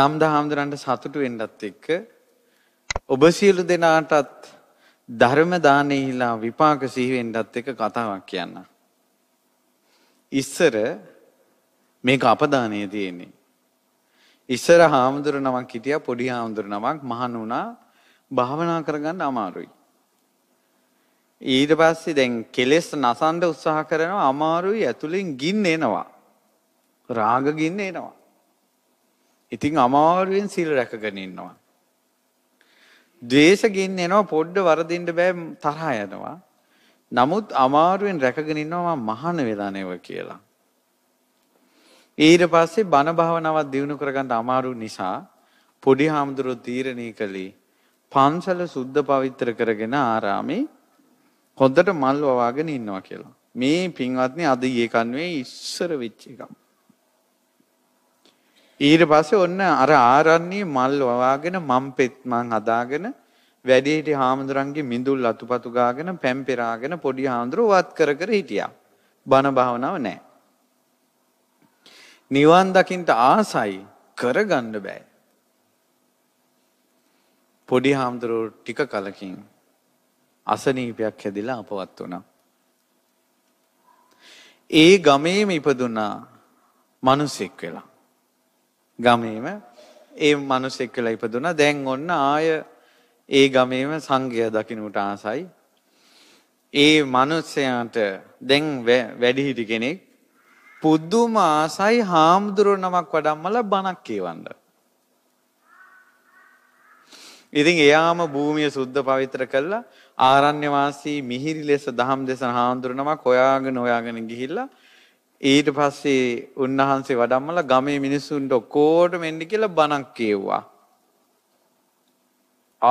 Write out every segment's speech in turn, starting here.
නම්ද හාමුදුරන්ට සතුටු වෙන්නත් එක්ක ඔබ සියලු දෙනාටත් ධර්ම දානෙහිලා විපාක සිහි වෙන්නත් එක්ක කතාවක් කියන්න. ඉස්සර මේක අපදානයේ තියෙන්නේ. ඉස්සර හාමුදුර නමක් හිටියා පොඩි හාමුදුර නමක් මහණ වුණා භාවනා කරගන්න අමාරුයි. ඊට පස්සේ දැන් කෙලෙස් නසන්න උත්සාහ කරනවා අමාරුයි ඇතුලෙන් ගින්න එනවා. රාග ගින්න එනවා. ඉතින් අමාරුවෙන් සීල් රැකගෙන ඉන්නවා. ද්වේෂ ගින්න එනවා පොඩ්ඩ වරදින්න බෑ තරහ යනවා. නමුත් අමාරුවෙන් රැකගෙන ඉන්නවා මම මහාන වෙලා නෙව කියලා. ඊට පස්සේ බණ භාවනාවක් දිනු කරගන්න අමාරු නිසා පොඩි හාමුදුරුවෝ තීරණය කළේ පන්සල සුද්ධ පවිත්‍ර කරගෙන ආරාමේ හොද්දට මල් වවාගෙන ඉන්නවා කියලා. මේ පින්වත්නි අද ඊකන්වේ ඉස්සර වෙච්ච එකක්. ඊට පස්සේ ඔන්න අර ආරන්නේ මල් වවාගෙන මම් පෙත් මං හදාගෙන වැඩිහිටි හාමුදුරන්ගේ මිඳුල් අතුපතු ගාගෙන පැම් පෙරාගෙන පොඩි හාමුදුරුවෝ වත් කර කර හිටියා. බණ භාවනාව නැහැ. නිවන් දකින්න ආසයි කරගන්න බෑ. පොඩි හාමුදුරුවෝ ටික කලකින් අසනීපයක් හැදිලා අපවත් වුණා. ඒ ගමේම ඉපදුනා මිනිසෙක් වෙලා. ගමේම ඒ මිනිස්සෙක් කියලා ඉපදුනා. දැන් ඔන්න ආය ඒ ගමේම සංඝය දකින්නට ආසයි. ඒ මිනිස්සයාට දැන් වැඩිහිටි කෙනෙක් පුදුම ආසයි හාමුදුරුව නමක් වඩම්මලා බණක් කියවන්න. ඉතින් එයාම භූමිය සුද්ධ පවිත්‍ර කළා ආරණ්‍ය වාසී මිහිරි ලෙස දහම් දේශන හාමුදුරුව නමක් හොයාගෙන හොයාගෙන ගිහිල්ලා ඊට පස්සේ උන්වහන්සේ වඩම්මලා ගමේ මිනිස්සුන්ට ඔක්කොටම එන්න කියලා බණක් කියුවා.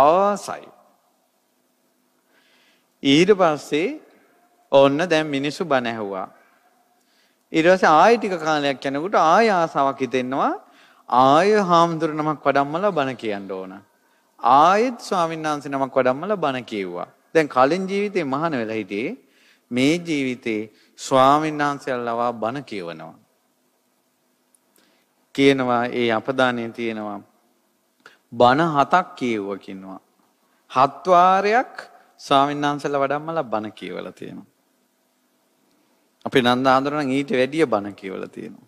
ආසයි. ඊට පස්සේ ඔන්න දැන් මිනිස්සු බණ ඇහුවා. ඊට පස්සේ ආයෙ ටික කාලයක් යනකොට ආයෙ ආසාවක් හිතෙනවා ආයෙ හාමුදුරු නමක් වඩම්මලා බණ කියන්න ඕන. ආයෙත් ස්වාමීන් වහන්සේ නමක් වඩම්මලා බණ කියුවා. දැන් කලින් ජීවිතේ මහාන වෙලා හිටියේ මේ ජීවිතේ ස්වාමීන් වහන්සේලා බණ කියවනවා. කියනවා ඒ අපදානය තියෙනවා. බණ හතක් කියවුවා කියනවා. හත් වාරයක් ස්වාමීන් වහන්සේලා වඩම්මලා බණ කියවලා තියෙනවා. අපේ නන්ද හඳුනන ඊට වැඩිය බණ කියවලා තියෙනවා.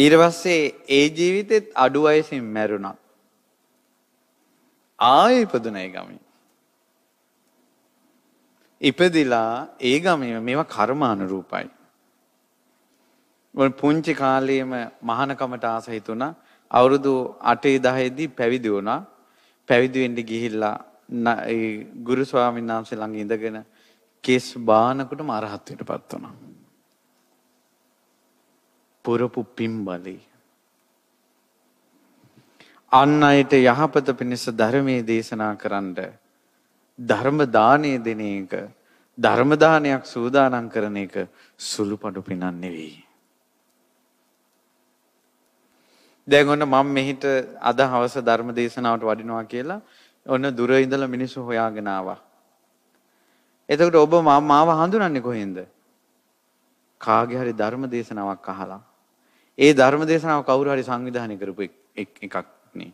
ඊට පස්සේ ඒ ජීවිතෙත් අඩු වයසින් මැරුණා. ආයෙ ඉපදුණා ඒ ගමේ. ඉපදිලා ඒ ගමේ මේවා කර්මානුරූපයි. මම පුංචි කාලයේම මහානකමට ආස හිතුණා. අවුරුදු 8 10 දී පැවිදි වුණා. පැවිදි වෙන්න ගිහිල්ලා ඒ ගුරු ස්වාමීන් වහන්සේ ළඟ ඉඳගෙන කේස් බානකොටම අරහත් වෙටපත් වුණා. පුරපු පිම්බලේ අන් අයට යහපත පිණිස ධර්මයේ දේශනා කරන්න ධර්ම දාණය දෙන එක ධර්ම දානයක් සූදානම් කරන එක සුළුපඩු පිනක් නෙවෙයි. දැන් ඔන්න මම මෙහිට අද හවස ධර්ම දේශනාවට වඩිනවා කියලා ඔන්න දුර ඉඳලා මිනිස්සු හොයාගෙන ආවා. එතකොට ඔබ මාව හඳුනන්නේ කොහෙන්ද? කාගේ හරි ධර්ම දේශනාවක් අහලා. ඒ ධර්ම දේශනාව කවුරු හරි සංවිධානය කරපු එකක් නේ.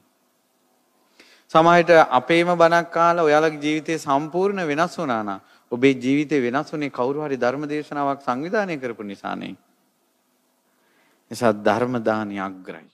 සමහරට අපේම බණක් කාලා ඔයාලගේ ජීවිතේ සම්පූර්ණ වෙනස් වුණා නම් ඔබේ ජීවිතේ වෙනස් වුණේ කවුරු හරි ධර්ම දේශනාවක් සංවිධානය කරපු නිසානේ. නිසා ධර්ම දානය අග්‍රයි.